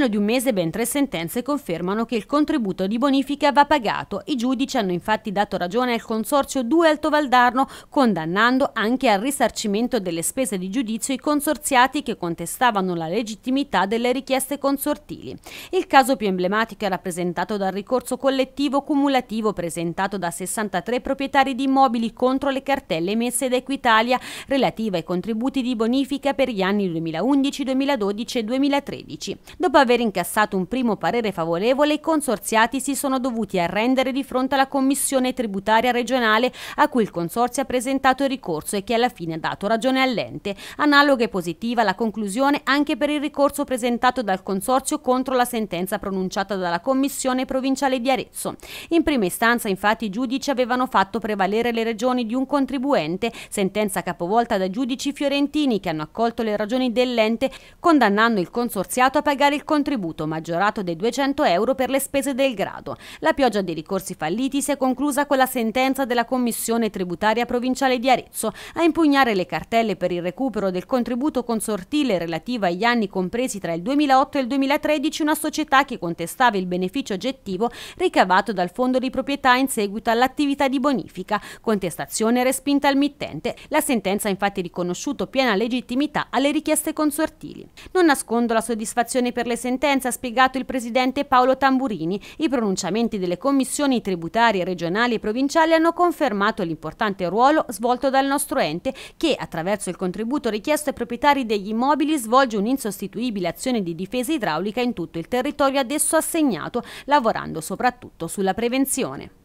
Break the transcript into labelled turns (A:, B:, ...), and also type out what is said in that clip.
A: meno di un mese ben tre sentenze confermano che il contributo di bonifica va pagato. I giudici hanno infatti dato ragione al Consorzio 2 Alto Valdarno, condannando anche al risarcimento delle spese di giudizio i consorziati che contestavano la legittimità delle richieste consortili. Il caso più emblematico è rappresentato dal ricorso collettivo cumulativo presentato da 63 proprietari di immobili contro le cartelle emesse da Equitalia relative ai contributi di bonifica per gli anni 2011, 2012 e 2013. Dopo aver aver incassato un primo parere favorevole, i consorziati si sono dovuti arrendere di fronte alla Commissione tributaria regionale a cui il Consorzio ha presentato il ricorso e che alla fine ha dato ragione all'ente. Analoga e positiva la conclusione anche per il ricorso presentato dal Consorzio contro la sentenza pronunciata dalla Commissione provinciale di Arezzo. In prima istanza infatti i giudici avevano fatto prevalere le ragioni di un contribuente, sentenza capovolta da giudici fiorentini che hanno accolto le ragioni dell'ente condannando il consorziato a pagare il contribuente contributo maggiorato dei 200 euro per le spese del grado. La pioggia dei ricorsi falliti si è conclusa con la sentenza della Commissione Tributaria Provinciale di Arezzo a impugnare le cartelle per il recupero del contributo consortile relativo agli anni compresi tra il 2008 e il 2013 una società che contestava il beneficio oggettivo ricavato dal fondo di proprietà in seguito all'attività di bonifica, contestazione respinta al mittente. La sentenza ha infatti riconosciuto piena legittimità alle richieste consortili. Non nascondo la soddisfazione per le sentenze sentenza, ha spiegato il presidente Paolo Tamburini, i pronunciamenti delle commissioni tributarie regionali e provinciali hanno confermato l'importante ruolo svolto dal nostro ente che, attraverso il contributo richiesto ai proprietari degli immobili, svolge un'insostituibile azione di difesa idraulica in tutto il territorio ad esso assegnato, lavorando soprattutto sulla prevenzione.